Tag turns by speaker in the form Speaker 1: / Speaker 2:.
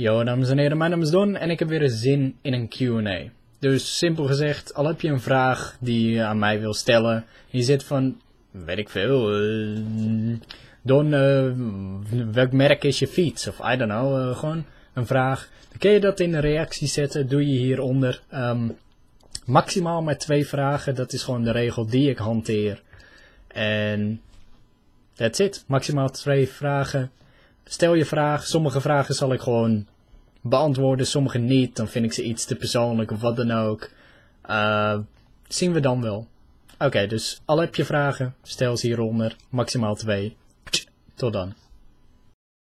Speaker 1: Yo, dames en heren, mijn naam is Don en ik heb weer een zin in een Q&A. Dus simpel gezegd, al heb je een vraag die je aan mij wil stellen, je zit van, weet ik veel, eh, Don, eh, welk merk is je fiets? Of I don't know, eh, gewoon een vraag. Dan kun je dat in de reactie zetten, doe je hieronder. Ehm, maximaal met twee vragen, dat is gewoon de regel die ik hanteer. En that's it, maximaal twee vragen stel je vraag. Sommige vragen zal ik gewoon beantwoorden, sommige niet. Dan vind ik ze iets te persoonlijk of wat dan ook. Eh, zien we dan wel. Oké, dus al heb je vragen, stel ze hieronder. Maximaal twee. Tot dan.